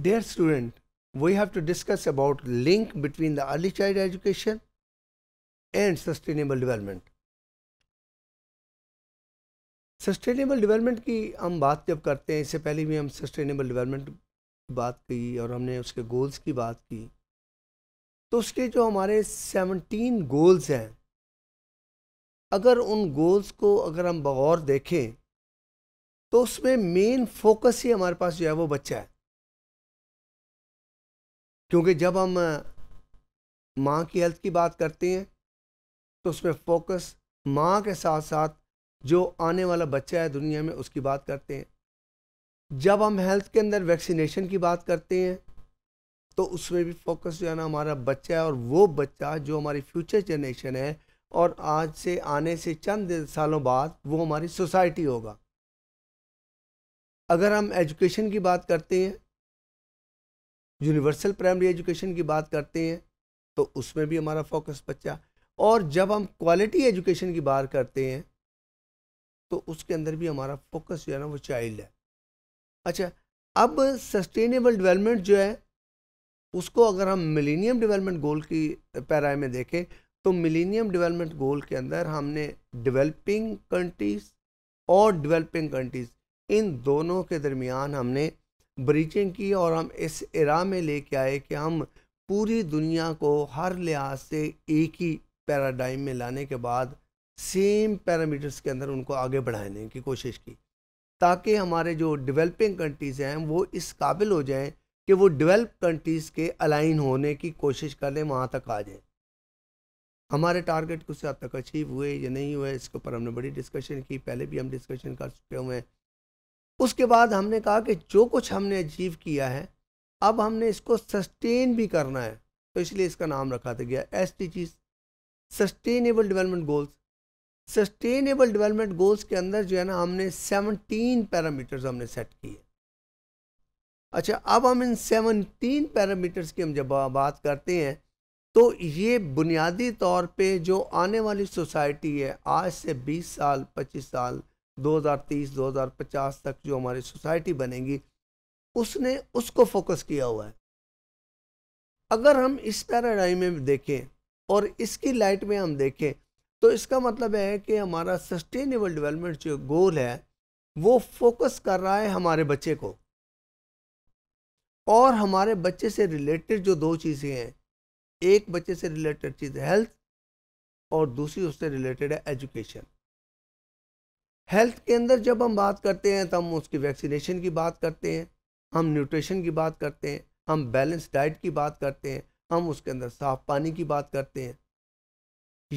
Dear student, we have to discuss about link between the early child education and sustainable development. Sustainable development की हम बात जब करते हैं इससे पहले भी हम सस्टेनेबल डेवलपमेंट की बात की और हमने उसके गोल्स की बात की तो उसके जो हमारे सेवनटीन गोल्स हैं अगर उन गोल्स को अगर हम बगौर देखें तो उसमें मेन फोकस ही हमारे पास जो है वो बच्चा है क्योंकि जब हम माँ की हेल्थ की बात करते हैं तो उसमें फोकस माँ के साथ साथ जो आने वाला बच्चा है दुनिया में उसकी बात करते हैं जब हम हेल्थ के अंदर वैक्सीनेशन की बात करते हैं तो उसमें भी फोकस जो है ना हमारा बच्चा है और वो बच्चा जो हमारी फ्यूचर जनरेशन है और आज से आने से चंद सालों बाद वो हमारी सोसाइटी होगा अगर हम एजुकेशन की बात करते हैं यूनिवर्सल प्राइमरी एजुकेशन की बात करते हैं तो उसमें भी हमारा फोकस बच्चा और जब हम क्वालिटी एजुकेशन की बात करते हैं तो उसके अंदर भी हमारा फोकस जो है ना वो चाइल्ड है अच्छा अब सस्टेनेबल डेवलपमेंट जो है उसको अगर हम मिलेनियम डेवलपमेंट गोल की पैराए में देखें तो मिलेनियम डेवलपमेंट गोल के अंदर हमने डेवलपिंग कंट्रीज़ और डेवलपिंग कंट्रीज़ इन दोनों के दरमियान हमने ब्रीचिंग की और हम इस इरा में लेके आए कि हम पूरी दुनिया को हर लिहाज से एक ही पैराडाइम में लाने के बाद सेम पैरामीटर्स के अंदर उनको आगे बढ़ाने की कोशिश की ताकि हमारे जो डेवलपिंग कंट्रीज़ हैं वो इस काबिल हो जाएं कि वो डेवलप कंट्रीज़ के अलाइन होने की कोशिश कर लें वहाँ तक आ जाएं हमारे टारगेट कुछ हद तक अचीव हुए या नहीं हुए इसके ऊपर हमने बड़ी डिस्कशन की पहले भी हम डिस्कशन कर चुके हुए हैं उसके बाद हमने कहा कि जो कुछ हमने अचीव किया है अब हमने इसको सस्टेन भी करना है तो इसलिए इसका नाम रखा था गया S D Gs sustainable development goals sustainable development goals के अंदर जो है ना हमने सेवनटीन पैरामीटर्स हमने सेट किए अच्छा अब हम इन सेवनटीन पैरामीटर्स की हम जब बात करते हैं तो ये बुनियादी तौर पे जो आने वाली सोसाइटी है आज से 20 साल 25 साल 2030 2050 तक जो हमारी सोसाइटी बनेगी उसने उसको फोकस किया हुआ है अगर हम इस पैराडाइम में देखें और इसकी लाइट में हम देखें तो इसका मतलब है कि हमारा सस्टेनेबल डेवलपमेंट जो गोल है वो फोकस कर रहा है हमारे बच्चे को और हमारे बच्चे से रिलेटेड जो दो चीज़ें हैं एक बच्चे से रिलेटेड चीज़ हेल्थ और दूसरी उससे रिलेटेड है एजुकेशन हेल्थ के अंदर जब हम बात करते हैं तो हम उसकी वैक्सीनेशन की बात करते हैं हम न्यूट्रिशन की बात करते हैं हम बैलेंस डाइट की बात करते हैं हम उसके अंदर साफ पानी की बात करते हैं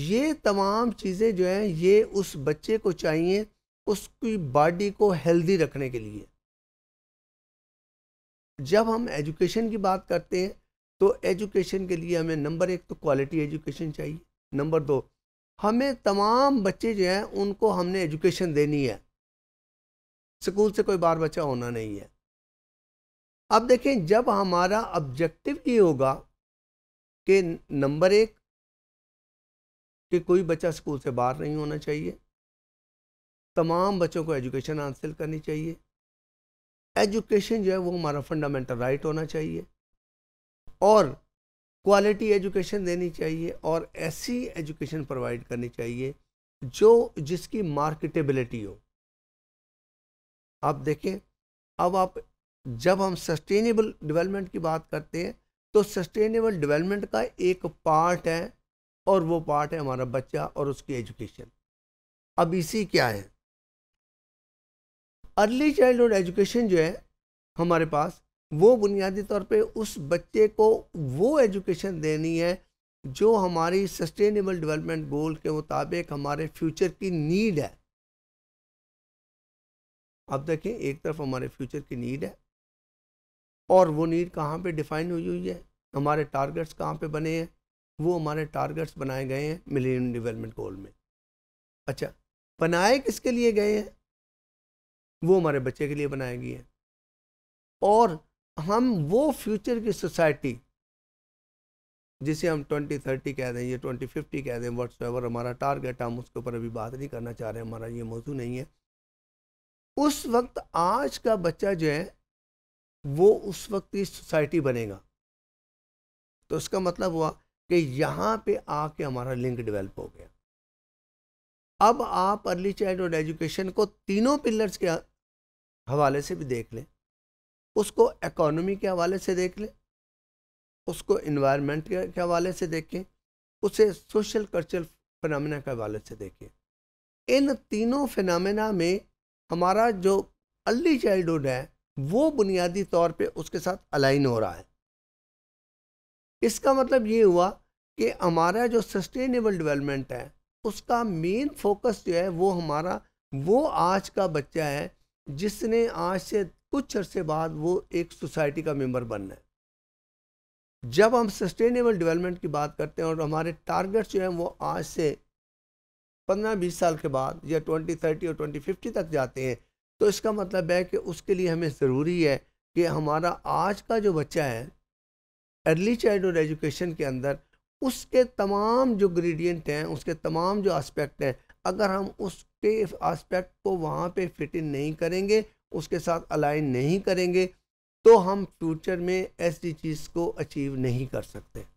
ये तमाम चीज़ें जो हैं ये उस बच्चे को चाहिए उसकी बॉडी को हेल्दी रखने के लिए जब हम एजुकेशन की बात करते हैं तो एजुकेशन के लिए हमें नंबर एक तो क्वालिटी एजुकेशन चाहिए नंबर दो हमें तमाम बच्चे जो हैं उनको हमने एजुकेशन देनी है स्कूल से कोई बार बच्चा होना नहीं है अब देखें जब हमारा ऑब्जेक्टिव ये होगा कि नंबर एक कि कोई बच्चा स्कूल से बाहर नहीं होना चाहिए तमाम बच्चों को एजुकेशन हासिल करनी चाहिए एजुकेशन जो है वो हमारा फंडामेंटल राइट होना चाहिए और क्वालिटी एजुकेशन देनी चाहिए और ऐसी एजुकेशन प्रोवाइड करनी चाहिए जो जिसकी मार्केटेबिलिटी हो आप देखें अब आप जब हम सस्टेनेबल डेवलपमेंट की बात करते हैं तो सस्टेनेबल डेवलपमेंट का एक पार्ट है और वो पार्ट है हमारा बच्चा और उसकी एजुकेशन अब इसी क्या है अर्ली चाइल्डहुड एजुकेशन जो है हमारे पास वो बुनियादी तौर पे उस बच्चे को वो एजुकेशन देनी है जो हमारी सस्टेनेबल डेवलपमेंट गोल के मुताबिक हमारे फ्यूचर की नीड है अब देखें एक तरफ हमारे फ्यूचर की नीड है और वो नीड कहाँ पे डिफाइन हुई हुई है हमारे टारगेट्स कहाँ पे बने हैं वो हमारे टारगेट्स बनाए गए हैं मिलेनियम डेवलपमेंट गोल में अच्छा बनाए किसके लिए गए हैं वो हमारे बच्चे के लिए बनाए गए हैं और हम वो फ्यूचर की सोसाइटी जिसे हम ट्वेंटी थर्टी कह दें या ट्वेंटी फिफ्टी कह दें वट्स एवर हमारा टारगेट हम उसके ऊपर अभी बात नहीं करना चाह रहे हमारा ये मौजू नहीं है उस वक्त आज का बच्चा जो है वो उस वक्त की सोसाइटी बनेगा तो उसका मतलब हुआ कि यहाँ पे आके हमारा लिंक डेवलप हो गया अब आप अर्ली चाइल्ड एजुकेशन को तीनों पिलर्स के हवाले से भी देख लें उसको इकोनॉमी के हवाले से देख लें उसको इन्वायरमेंट के हवाले से देखें उसे सोशल कल्चरल फिनमिना के हवाले से देखें इन तीनों फिनमिना में हमारा जो अर्ली चाइल्डहुड है वो बुनियादी तौर पे उसके साथ अलाइन हो रहा है इसका मतलब ये हुआ कि हमारा जो सस्टेनेबल डेवलपमेंट है उसका मेन फोकस जो है वो हमारा वो आज का बच्चा है जिसने आज से कुछ अरसे बाद वो एक सोसाइटी का मेंबर बनना है जब हम सस्टेनेबल डेवलपमेंट की बात करते हैं और हमारे टारगेट्स जो हैं वो आज से पंद्रह बीस साल के बाद या ट्वेंटी थर्टी और ट्वेंटी फिफ्टी तक जाते हैं तो इसका मतलब है कि उसके लिए हमें ज़रूरी है कि हमारा आज का जो बच्चा है अर्ली चाइल्डहुड एजुकेशन के अंदर उसके तमाम जो ग्रेडियंट हैं उसके तमाम जो आस्पेक्ट हैं अगर हम उसके आस्पेक्ट को वहाँ पे फिट इन नहीं करेंगे उसके साथ अलाइन नहीं करेंगे तो हम फ्यूचर में ऐसी चीज़ को अचीव नहीं कर सकते